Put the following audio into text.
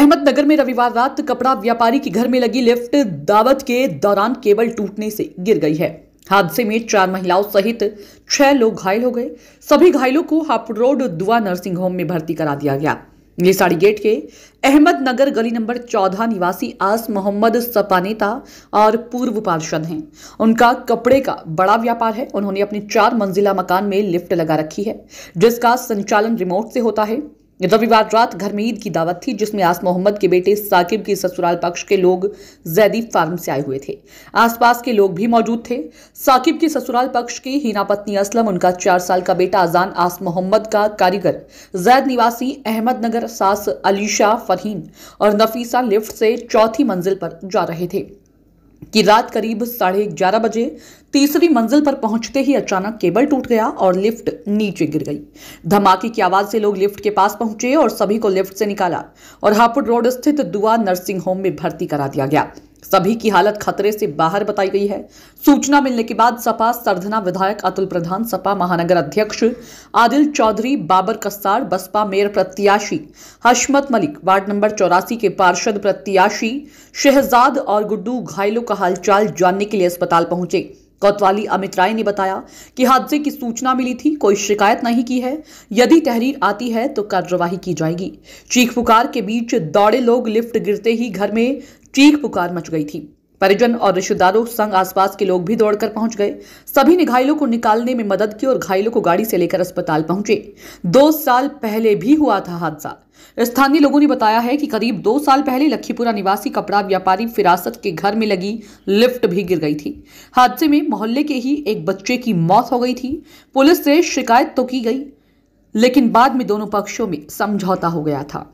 अहमदनगर में रविवार रात कपड़ा व्यापारी के घर में लगी लिफ्ट दावत के दौरान केबल टूटने से गिर गई है हादसे में चार महिलाओं सहित छह लोग घायल हो गए सभी घायलों को Hapur road Dua nursing home में भर्ती करा दिया गया लिसाड़ी गेट के अहमदनगर गली नंबर चौदह निवासी आस मोहम्मद सपा नेता और पूर्व पार्षद हैं उनका कपड़े का बड़ा व्यापार है उन्होंने अपने चार मंजिला मकान में लिफ्ट लगा रखी है जिसका संचालन रिमोट से होता है रविवार रात घर में ईद की दावत थी जिसमें आस मोहम्मद के बेटे साकिब के ससुराल पक्ष के लोग जैदी फार्म से आए हुए थे आसपास के लोग भी मौजूद थे साकिब के ससुराल पक्ष की हीना पत्नी असलम उनका चार साल का बेटा अजान आस मोहम्मद का कारीगर जैद निवासी अहमदनगर सास अलीशा फरहीन और नफीसा लिफ्ट से चौथी मंजिल पर जा रहे थे कि रात करीब साढ़े ग्यारह बजे तीसरी मंजिल पर पहुंचते ही अचानक केबल टूट गया और लिफ्ट नीचे गिर गई धमाके की आवाज से लोग लिफ्ट के पास पहुंचे और सभी को लिफ्ट से निकाला और हापुड़ रोड स्थित दुआ नर्सिंग होम में भर्ती करा दिया गया सभी की हालत खतरे से बाहर बताई गई है सूचना मिलने के बाद सपा सरधना विधायक अतुल प्रधान सपा महानगर अध्यक्ष आदिल चौधरी बाबर कस्तार बसपा मेयर प्रत्याशी हशमत मलिक वार्ड नंबर चौरासी के पार्षद प्रत्याशी शहजाद और गुड्डू घायलों का हालचाल जानने के लिए अस्पताल पहुंचे कोतवाली अमित राय ने बताया कि हादसे की सूचना मिली थी कोई शिकायत नहीं की है यदि तहरीर आती है तो कार्यवाही की जाएगी चीख पुकार के बीच दौड़े लोग लिफ्ट गिरते ही घर में चीख पुकार मच गई थी परिजन और रिश्तेदारों संग आसपास के लोग भी दौड़कर पहुंच गए सभी ने घायलों को निकालने में मदद की और घायलों को गाड़ी से लेकर अस्पताल पहुंचे दो साल पहले भी हुआ था हादसा स्थानीय लोगों ने बताया है कि करीब दो साल पहले लखीपुरा निवासी कपड़ा व्यापारी फिरासत के घर में लगी लिफ्ट भी गिर गई थी हादसे में मोहल्ले के ही एक बच्चे की मौत हो गई थी पुलिस से शिकायत तो की गई लेकिन बाद में दोनों पक्षों में समझौता हो गया था